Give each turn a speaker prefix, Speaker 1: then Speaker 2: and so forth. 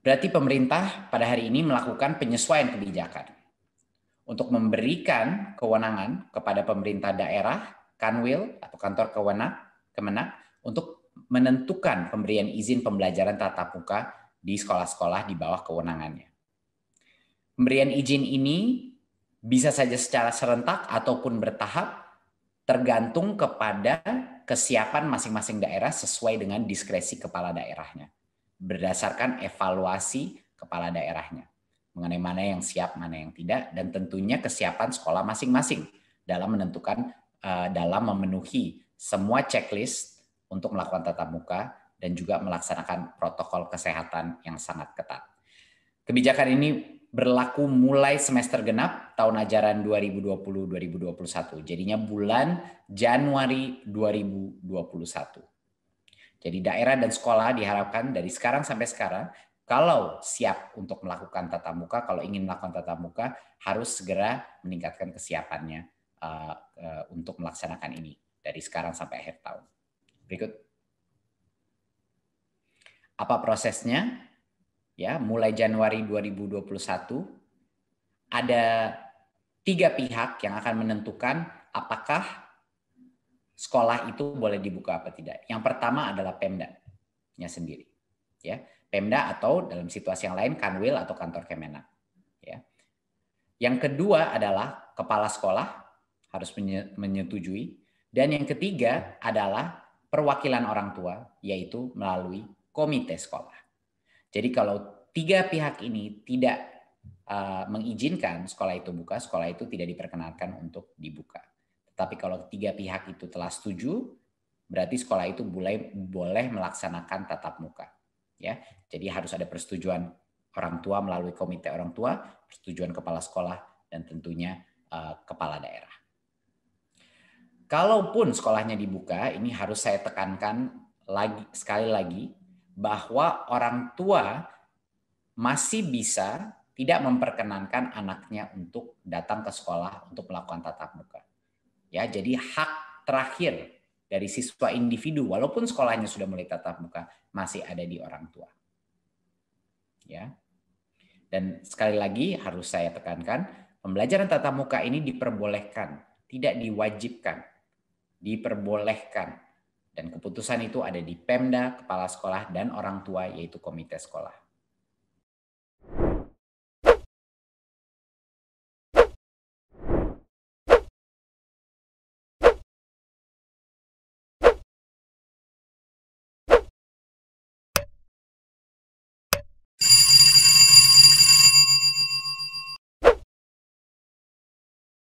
Speaker 1: Berarti pemerintah pada hari ini melakukan penyesuaian kebijakan untuk memberikan kewenangan kepada pemerintah daerah, Kanwil atau kantor kewenang, kemenang untuk menentukan pemberian izin pembelajaran tatap muka di sekolah-sekolah di bawah kewenangannya. Pemberian izin ini bisa saja secara serentak ataupun bertahap tergantung kepada kesiapan masing-masing daerah sesuai dengan diskresi kepala daerahnya berdasarkan evaluasi kepala daerahnya mengenai mana yang siap, mana yang tidak, dan tentunya kesiapan sekolah masing-masing dalam menentukan, eh, dalam memenuhi semua checklist untuk melakukan tatap muka dan juga melaksanakan protokol kesehatan yang sangat ketat. Kebijakan ini berlaku mulai semester genap tahun ajaran 2020-2021, jadinya bulan Januari 2021. Jadi daerah dan sekolah diharapkan dari sekarang sampai sekarang kalau siap untuk melakukan tatap muka, kalau ingin melakukan tatap muka harus segera meningkatkan kesiapannya uh, uh, untuk melaksanakan ini dari sekarang sampai akhir tahun. Berikut. Apa prosesnya? Ya, mulai Januari 2021 ada tiga pihak yang akan menentukan apakah sekolah itu boleh dibuka apa tidak. Yang pertama adalah Pemda-nya sendiri. Ya, Pemda atau dalam situasi yang lain Kanwil atau kantor Kemenak. Ya. Yang kedua adalah kepala sekolah harus menyetujui dan yang ketiga adalah perwakilan orang tua yaitu melalui komite sekolah. Jadi kalau tiga pihak ini tidak uh, mengizinkan sekolah itu buka, sekolah itu tidak diperkenalkan untuk dibuka. Tapi kalau tiga pihak itu telah setuju, berarti sekolah itu boleh boleh melaksanakan tatap muka. Ya, jadi harus ada persetujuan orang tua melalui komite orang tua, persetujuan kepala sekolah, dan tentunya uh, kepala daerah. Kalaupun sekolahnya dibuka, ini harus saya tekankan lagi sekali lagi bahwa orang tua masih bisa tidak memperkenankan anaknya untuk datang ke sekolah untuk melakukan tatap muka ya jadi hak terakhir dari siswa individu walaupun sekolahnya sudah mulai tatap muka masih ada di orang tua ya dan sekali lagi harus saya tekankan pembelajaran tatap muka ini diperbolehkan tidak diwajibkan diperbolehkan dan keputusan itu ada di Pemda, kepala sekolah, dan orang tua yaitu komite sekolah.